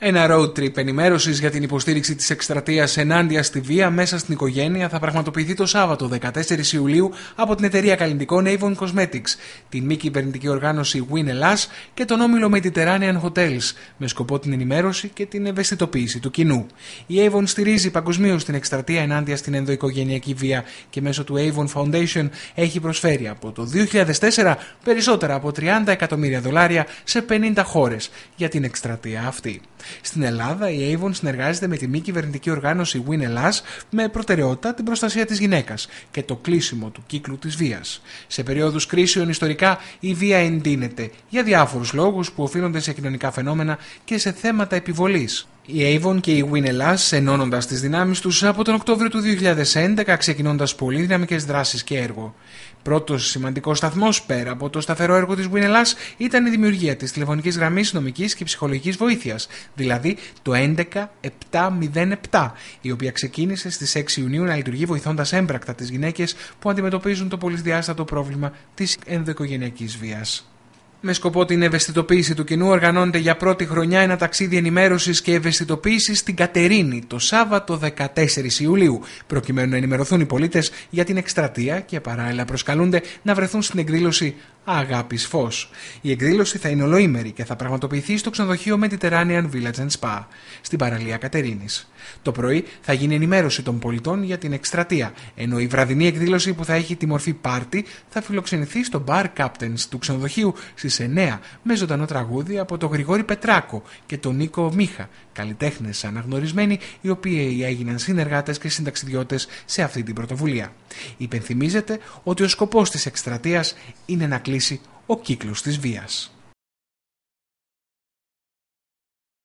Ένα road trip ενημέρωσης για την υποστήριξη της εκστρατείας ενάντια στη βία μέσα στην οικογένεια θα πραγματοποιηθεί το Σάββατο 14 Ιουλίου από την εταιρεία καλλιντικών Avon Cosmetics, την μη κυβερνητική οργάνωση Win Ελλάς και τον όμιλο Mediterranean Hotels, με σκοπό την ενημέρωση και την ευαισθητοποίηση του κοινού. Η Avon στηρίζει παγκοσμίως την εκστρατεία ενάντια στην ενδοοικογενειακή βία και μέσω του Avon Foundation έχει προσφέρει από το 2004 περισσότερα από 30 εκατομμύρια δολάρια σε 50 χώρες για την εκστρατεία αυτή. Στην Ελλάδα, η Avon συνεργάζεται με τη μη κυβερνητική οργάνωση Win Ελλάς με προτεραιότητα την προστασία της γυναίκας και το κλείσιμο του κύκλου της βίας. Σε περίοδου κρίσεων, ιστορικά, η βία εντείνεται για διάφορους λόγους που οφείλονται σε κοινωνικά φαινόμενα και σε θέματα επιβολής. Η Avon και η Winela's ενώνοντας τις δυνάμεις τους από τον Οκτώβριο του 2011 ξεκινώντας πολύ δυναμικές δράσεις και έργο. Πρώτος σημαντικός σταθμός πέρα από το σταθερό έργο της Winela's ήταν η δημιουργία της τηλεφωνικής γραμμής νομικής και ψυχολογικής βοήθειας, δηλαδή το 11707, η οποία ξεκίνησε στις 6 Ιουνίου να λειτουργεί βοηθώντας έμπρακτα τις γυναίκες που αντιμετωπίζουν το πολυδιάστατο πρόβλημα της ενδοοικογενειακής βίας. Με σκοπό την ευαισθητοποίηση του κοινού οργανώνεται για πρώτη χρονιά ένα ταξίδι ενημέρωσης και ευαισθητοποίησης στην Κατερίνη το Σάββατο 14 Ιουλίου, προκειμένου να ενημερωθούν οι πολίτες για την εκστρατεία και παράλληλα προσκαλούνται να βρεθούν στην εκδήλωση Αγάπης φως. Η εκδήλωση θα είναι ολοήμερη και θα πραγματοποιηθεί στο ξενοδοχείο Mediterranean Village and Spa, στην παραλία Κατερίνης. Το πρωί θα γίνει ενημέρωση των πολιτών για την εκστρατεία, ενώ η βραδινή εκδήλωση που θα έχει τη μορφή πάρτι θα φιλοξενηθεί στο Bar Captains του ξενοδοχείου στις 9 με ζωντανό τραγούδι από τον Γρηγόρη Πετράκο και τον Νίκο Μίχα, καλλιτέχνες αναγνωρισμένοι οι οποίοι έγιναν συνεργάτες και συνταξιδιώτες σε αυτή την πρωτοβουλία. Υπενθυμίζεται ότι ο σκοπός της εκστρατείας είναι να κλείσει κλείσει ο κύκλος της βίας.